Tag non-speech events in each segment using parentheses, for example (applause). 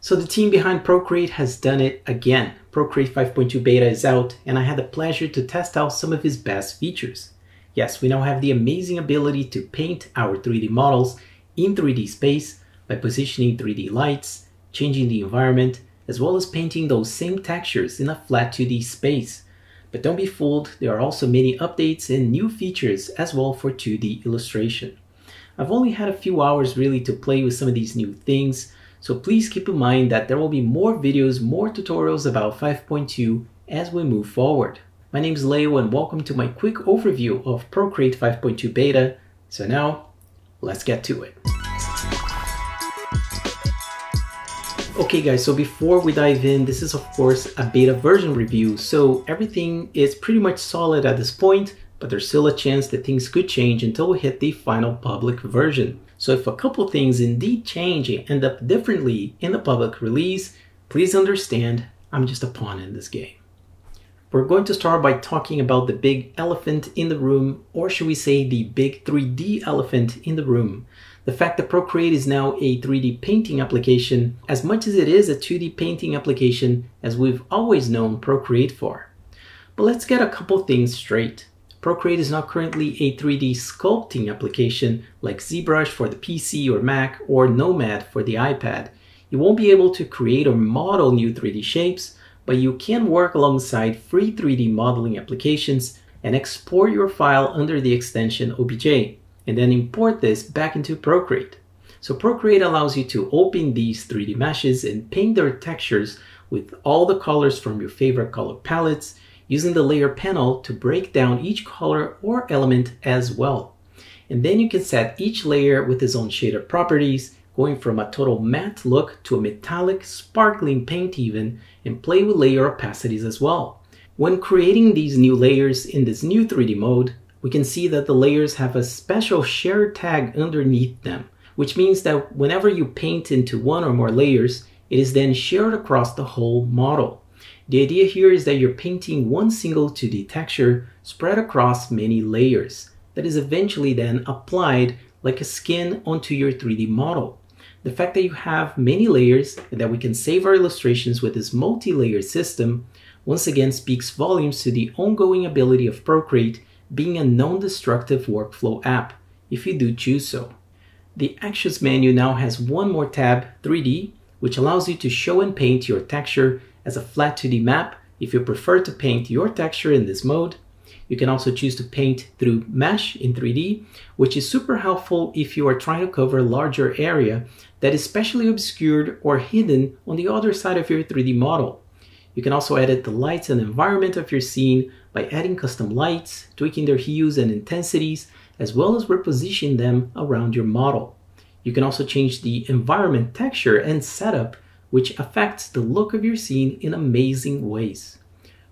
So the team behind Procreate has done it again. Procreate 5.2 beta is out, and I had the pleasure to test out some of his best features. Yes, we now have the amazing ability to paint our 3D models in 3D space by positioning 3D lights, changing the environment, as well as painting those same textures in a flat 2D space. But don't be fooled, there are also many updates and new features as well for 2D illustration. I've only had a few hours really to play with some of these new things, so please keep in mind that there will be more videos, more tutorials about 5.2 as we move forward. My name is Leo and welcome to my quick overview of Procreate 5.2 beta. So now, let's get to it. Okay guys, so before we dive in, this is of course a beta version review, so everything is pretty much solid at this point, but there's still a chance that things could change until we hit the final public version. So if a couple things indeed change and end up differently in the public release, please understand I'm just a pawn in this game. We're going to start by talking about the big elephant in the room, or should we say the big 3D elephant in the room. The fact that Procreate is now a 3D painting application as much as it is a 2D painting application as we've always known Procreate for. But let's get a couple things straight. Procreate is not currently a 3D sculpting application like ZBrush for the PC or Mac or Nomad for the iPad. You won't be able to create or model new 3D shapes, but you can work alongside free 3D modeling applications and export your file under the extension OBJ, and then import this back into Procreate. So Procreate allows you to open these 3D meshes and paint their textures with all the colors from your favorite color palettes using the layer panel to break down each color or element as well. And then you can set each layer with its own shader properties, going from a total matte look to a metallic, sparkling paint even, and play with layer opacities as well. When creating these new layers in this new 3D mode, we can see that the layers have a special share tag underneath them, which means that whenever you paint into one or more layers, it is then shared across the whole model. The idea here is that you're painting one single 2D texture spread across many layers that is eventually then applied like a skin onto your 3D model. The fact that you have many layers and that we can save our illustrations with this multi-layer system once again speaks volumes to the ongoing ability of Procreate being a non-destructive workflow app, if you do choose so. The Actions menu now has one more tab, 3D, which allows you to show and paint your texture as a flat 2D map if you prefer to paint your texture in this mode. You can also choose to paint through mesh in 3D, which is super helpful if you are trying to cover a larger area that is specially obscured or hidden on the other side of your 3D model. You can also edit the lights and environment of your scene by adding custom lights, tweaking their hues and intensities, as well as reposition them around your model. You can also change the environment texture and setup which affects the look of your scene in amazing ways.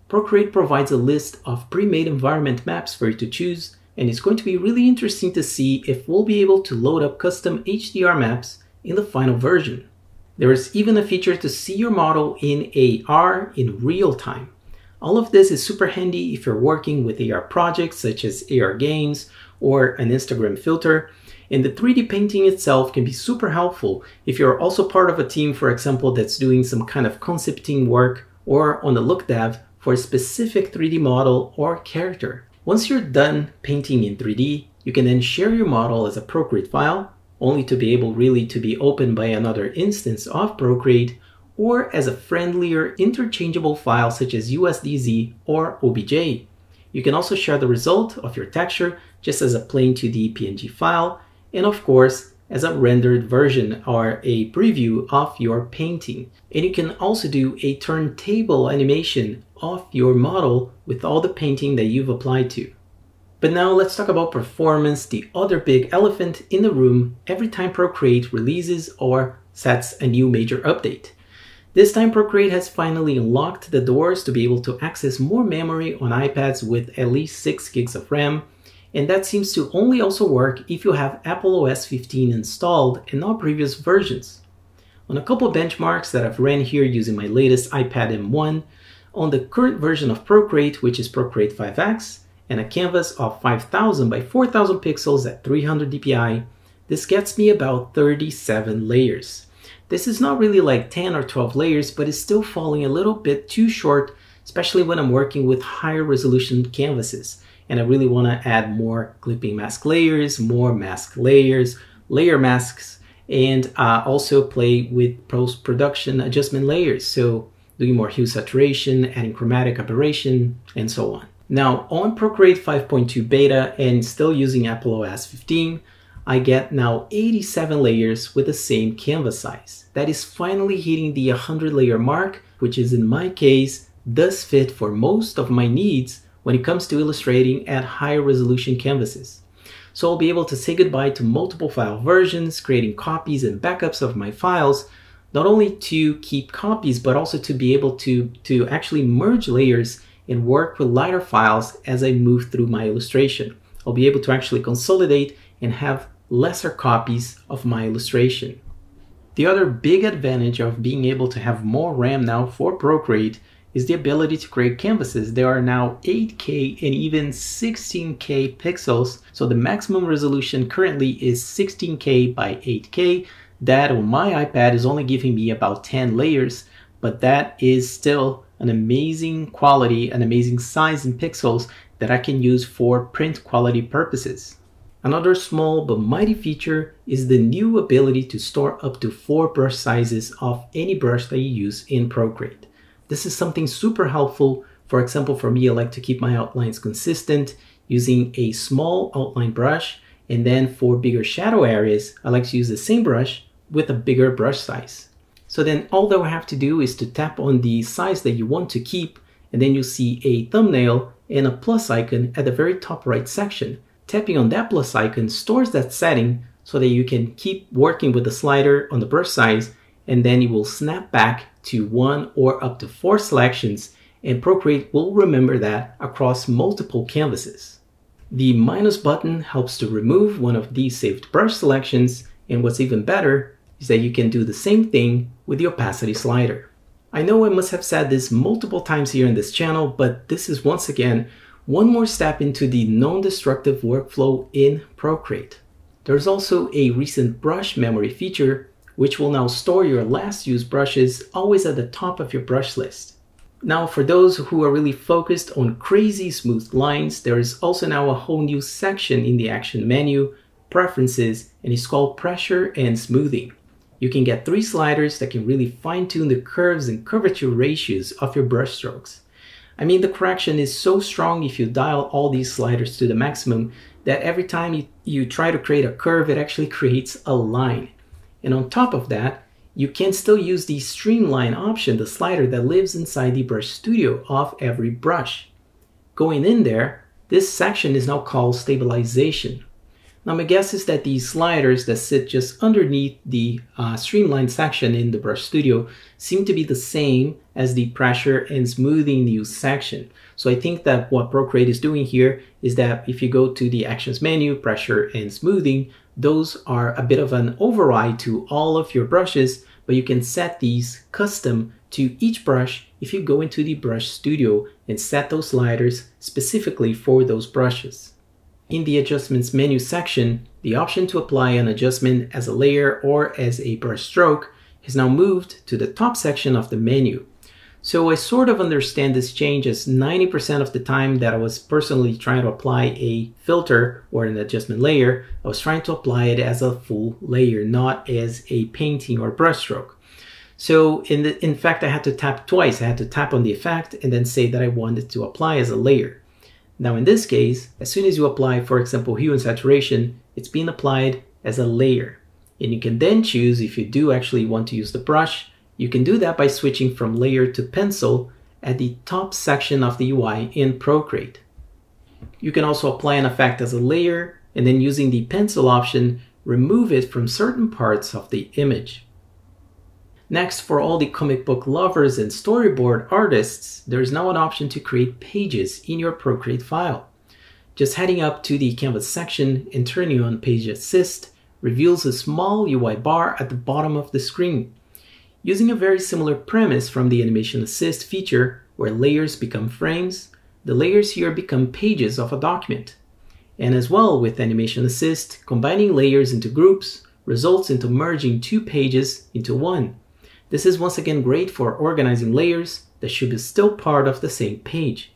Procreate provides a list of pre-made environment maps for you to choose, and it's going to be really interesting to see if we'll be able to load up custom HDR maps in the final version. There is even a feature to see your model in AR in real time. All of this is super handy if you're working with AR projects such as AR games or an Instagram filter, and the 3D painting itself can be super helpful if you're also part of a team, for example, that's doing some kind of concepting work or on a look dev for a specific 3D model or character. Once you're done painting in 3D, you can then share your model as a Procreate file, only to be able really to be opened by another instance of Procreate, or as a friendlier interchangeable file such as USDZ or OBJ. You can also share the result of your texture just as a plain 2D PNG file, and of course as a rendered version or a preview of your painting. And you can also do a turntable animation of your model with all the painting that you've applied to. But now let's talk about performance, the other big elephant in the room every time Procreate releases or sets a new major update. This time Procreate has finally locked the doors to be able to access more memory on iPads with at least 6 gigs of RAM, and that seems to only also work if you have Apple OS 15 installed and not previous versions. On a couple benchmarks that I've ran here using my latest iPad M1, on the current version of Procreate, which is Procreate 5x, and a canvas of 5000 by 4000 pixels at 300 dpi, this gets me about 37 layers. This is not really like 10 or 12 layers, but is still falling a little bit too short, especially when I'm working with higher resolution canvases, and I really want to add more clipping mask layers, more mask layers, layer masks, and uh, also play with post-production adjustment layers. So doing more hue saturation, adding chromatic aberration, and so on. Now on Procreate 5.2 beta and still using Apple OS 15, I get now 87 layers with the same canvas size. That is finally hitting the 100 layer mark, which is in my case, does fit for most of my needs, when it comes to illustrating at higher resolution canvases. So I'll be able to say goodbye to multiple file versions, creating copies and backups of my files, not only to keep copies, but also to be able to, to actually merge layers and work with lighter files as I move through my illustration. I'll be able to actually consolidate and have lesser copies of my illustration. The other big advantage of being able to have more RAM now for Procreate is the ability to create canvases. There are now 8K and even 16K pixels. So the maximum resolution currently is 16K by 8K. That on my iPad is only giving me about 10 layers, but that is still an amazing quality, an amazing size in pixels that I can use for print quality purposes. Another small but mighty feature is the new ability to store up to four brush sizes of any brush that you use in Procreate. This is something super helpful. For example, for me, I like to keep my outlines consistent using a small outline brush. And then for bigger shadow areas, I like to use the same brush with a bigger brush size. So then all that we have to do is to tap on the size that you want to keep, and then you'll see a thumbnail and a plus icon at the very top right section. Tapping on that plus icon stores that setting so that you can keep working with the slider on the brush size, and then it will snap back to one or up to four selections and Procreate will remember that across multiple canvases. The minus button helps to remove one of these saved brush selections and what's even better is that you can do the same thing with the opacity slider. I know I must have said this multiple times here in this channel, but this is once again one more step into the non-destructive workflow in Procreate. There's also a recent brush memory feature which will now store your last used brushes always at the top of your brush list. Now, for those who are really focused on crazy smooth lines, there is also now a whole new section in the action menu, preferences, and it's called pressure and smoothing. You can get three sliders that can really fine tune the curves and curvature ratios of your brush strokes. I mean, the correction is so strong if you dial all these sliders to the maximum that every time you, you try to create a curve, it actually (laughs) creates a line. And on top of that, you can still use the streamline option, the slider that lives inside the brush studio of every brush. Going in there, this section is now called stabilization. Now my guess is that these sliders that sit just underneath the uh, streamline section in the brush studio seem to be the same as the pressure and smoothing use section. So I think that what Procreate is doing here is that if you go to the actions menu, pressure and smoothing, those are a bit of an override to all of your brushes, but you can set these custom to each brush if you go into the brush studio and set those sliders specifically for those brushes. In the adjustments menu section, the option to apply an adjustment as a layer or as a brush stroke is now moved to the top section of the menu. So I sort of understand this change as 90% of the time that I was personally trying to apply a filter or an adjustment layer, I was trying to apply it as a full layer, not as a painting or brushstroke. So in, the, in fact, I had to tap twice. I had to tap on the effect and then say that I wanted to apply as a layer. Now in this case, as soon as you apply, for example, hue and saturation, it's being applied as a layer. And you can then choose if you do actually want to use the brush you can do that by switching from layer to pencil at the top section of the UI in Procreate. You can also apply an effect as a layer and then using the pencil option, remove it from certain parts of the image. Next, for all the comic book lovers and storyboard artists, there is now an option to create pages in your Procreate file. Just heading up to the Canvas section and turning on Page Assist reveals a small UI bar at the bottom of the screen using a very similar premise from the Animation Assist feature, where layers become frames, the layers here become pages of a document. And as well with Animation Assist, combining layers into groups results into merging two pages into one. This is once again great for organizing layers that should be still part of the same page.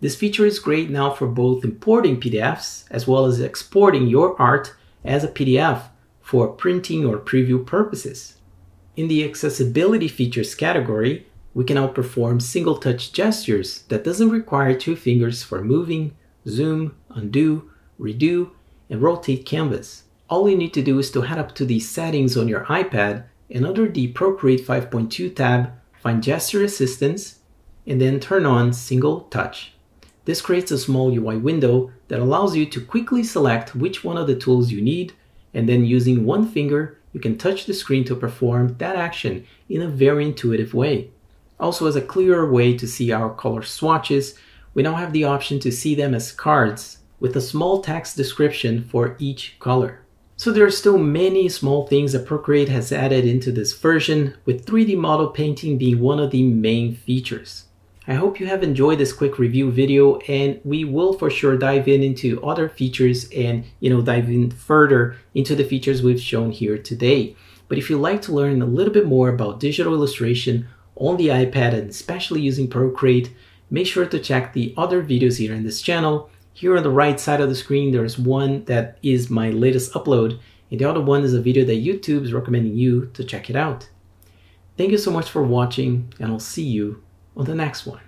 This feature is great now for both importing PDFs as well as exporting your art as a PDF for printing or preview purposes. In the accessibility features category, we can now perform single touch gestures that doesn't require two fingers for moving, zoom, undo, redo, and rotate canvas. All you need to do is to head up to the settings on your iPad and under the appropriate 5.2 tab, find gesture assistance and then turn on single touch. This creates a small UI window that allows you to quickly select which one of the tools you need and then using one finger you can touch the screen to perform that action in a very intuitive way. Also, as a clearer way to see our color swatches, we now have the option to see them as cards with a small text description for each color. So there are still many small things that Procreate has added into this version, with 3D model painting being one of the main features. I hope you have enjoyed this quick review video and we will for sure dive in into other features and you know dive in further into the features we've shown here today. But if you'd like to learn a little bit more about digital illustration on the iPad and especially using Procreate, make sure to check the other videos here in this channel. Here on the right side of the screen, there's one that is my latest upload and the other one is a video that YouTube is recommending you to check it out. Thank you so much for watching and I'll see you or the next one.